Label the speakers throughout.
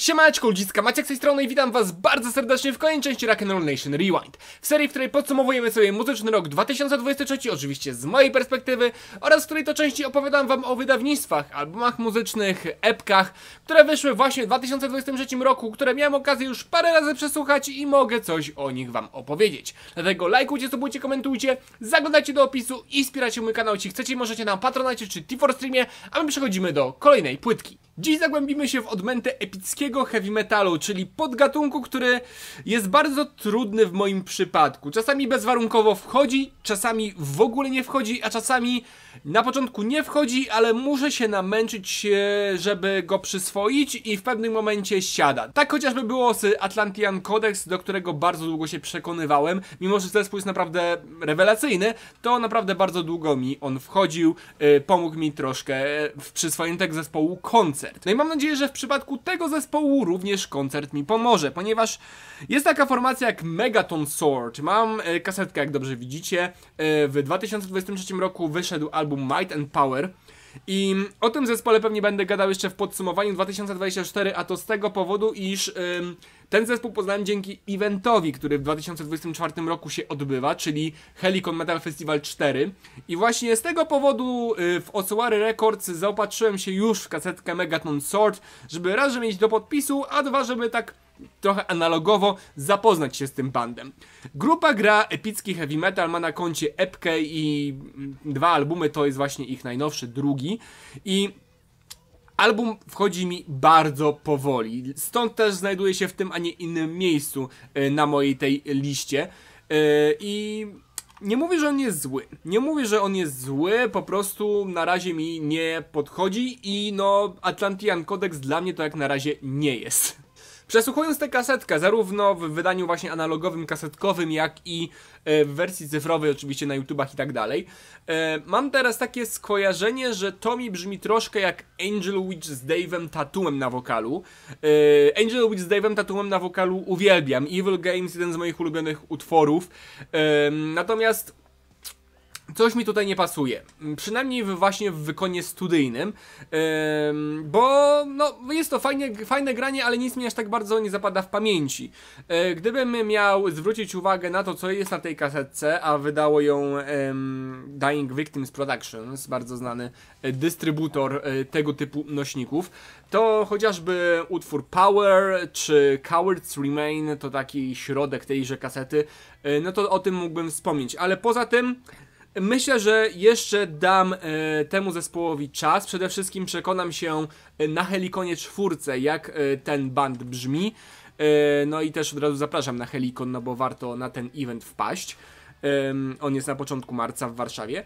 Speaker 1: Siemaczko, ludziska, Maciek z tej strony i witam was bardzo serdecznie w kolejnej części Rock'n'Roll Nation Rewind. W serii, w której podsumowujemy sobie muzyczny rok 2023, oczywiście z mojej perspektywy, oraz w której to części opowiadam wam o wydawnictwach, albumach muzycznych, epkach, które wyszły właśnie w 2023 roku, które miałem okazję już parę razy przesłuchać i mogę coś o nich wam opowiedzieć. Dlatego lajkujcie, subujcie, komentujcie, zaglądajcie do opisu i wspierajcie mój kanał, jeśli chcecie, możecie na Patronacie czy T4 Streamie, a my przechodzimy do kolejnej płytki. Dziś zagłębimy się w odmętę epickiego heavy metalu, czyli podgatunku, który jest bardzo trudny w moim przypadku. Czasami bezwarunkowo wchodzi, czasami w ogóle nie wchodzi, a czasami na początku nie wchodzi, ale muszę się namęczyć, żeby go przyswoić i w pewnym momencie siada. Tak chociażby było z Atlantian Codex, do którego bardzo długo się przekonywałem. Mimo, że zespół jest naprawdę rewelacyjny, to naprawdę bardzo długo mi on wchodził. Y, pomógł mi troszkę w przyswojeniu tego zespołu koncept koncert. No i mam nadzieję, że w przypadku tego zespołu również koncert mi pomoże, ponieważ jest taka formacja jak Megaton Sword. Mam e, kasetkę, jak dobrze widzicie. E, w 2023 roku wyszedł album Might and Power. I o tym zespole pewnie będę gadał jeszcze w podsumowaniu 2024, a to z tego powodu, iż ym, ten zespół poznałem dzięki eventowi, który w 2024 roku się odbywa, czyli Helicon Metal Festival 4. I właśnie z tego powodu y, w Osuary Records zaopatrzyłem się już w kasetkę Megaton Sword, żeby raz, żeby mieć do podpisu, a dwa, żeby tak trochę analogowo zapoznać się z tym bandem. Grupa gra epicki heavy metal, ma na koncie epkę i mm, dwa albumy, to jest właśnie ich najnowszy, drugi. I album wchodzi mi bardzo powoli, stąd też znajduje się w tym, a nie innym miejscu y, na mojej tej liście. Y, I nie mówię, że on jest zły. Nie mówię, że on jest zły, po prostu na razie mi nie podchodzi i no Atlantian Codex dla mnie to jak na razie nie jest. Przesłuchując tę kasetkę, zarówno w wydaniu właśnie analogowym, kasetkowym, jak i e, w wersji cyfrowej, oczywiście na YouTubach i tak dalej, e, mam teraz takie skojarzenie, że to mi brzmi troszkę jak Angel Witch z Dave'em Tatumem na wokalu. E, Angel Witch z Dave'em Tatumem na wokalu uwielbiam. Evil Games, jeden z moich ulubionych utworów. Natomiast Coś mi tutaj nie pasuje, mm, przynajmniej właśnie w wykonie studyjnym, bo no, jest to fajnie, fajne granie, ale nic mi aż tak bardzo nie zapada w pamięci. E, gdybym miał zwrócić uwagę na to, co jest na tej kasetce, a wydało ją Dying Victims Productions, bardzo znany e, dystrybutor e, tego typu nośników, to chociażby utwór Power czy Cowards Remain, to taki środek tejże kasety, no to o tym mógłbym wspomnieć, ale poza tym... Myślę, że jeszcze dam e, temu zespołowi czas. Przede wszystkim przekonam się e, na Helikonie czwórce, jak e, ten band brzmi. E, no i też od razu zapraszam na Helikon, no bo warto na ten event wpaść. on jest na początku marca w Warszawie.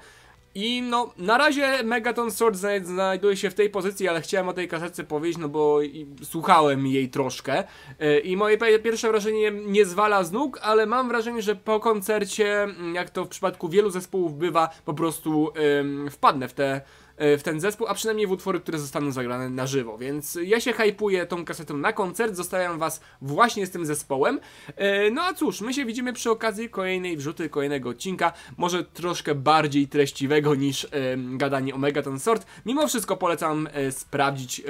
Speaker 1: I no, na razie Megaton Sword znajduje się w tej pozycji, ale chciałem o tej kasetce powiedzieć, no bo słuchałem jej troszkę e, i moje pierwsze wrażenie nie zwala z nóg, ale mam wrażenie, że po koncercie, mm, jak to w przypadku wielu zespołów bywa, po prostu ym, wpadnę w te E, w ten zespół, a przynajmniej w utwory, które zostaną zagrane na żywo. Więc ja się hypuję tą kasetą na koncert, zostawiam was właśnie z tym zespołem. E, no a cóż, my się widzimy przy okazji kolejnej wrzuty, kolejnego odcinka, może troszkę bardziej treściwego niż e, gadanie o Megaton Sort. Mimo wszystko polecam sprawdzić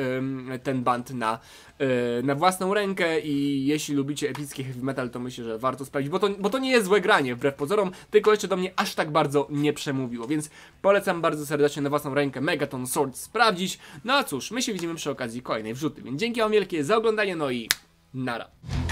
Speaker 1: ten band na, na własną rękę i jeśli lubicie epickie heavy metal, to myślę, że warto sprawdzić, bo to, bo to nie jest złe granie, wbrew pozorom, tylko jeszcze do mnie aż tak bardzo nie przemówiło, więc polecam bardzo serdecznie na własną rękę skrzynkę Megaton Sword sprawdzić. No a cóż, my się widzimy przy okazji kolejnej wrzuty, więc dzięki wam wielkie za oglądanie, no i nara.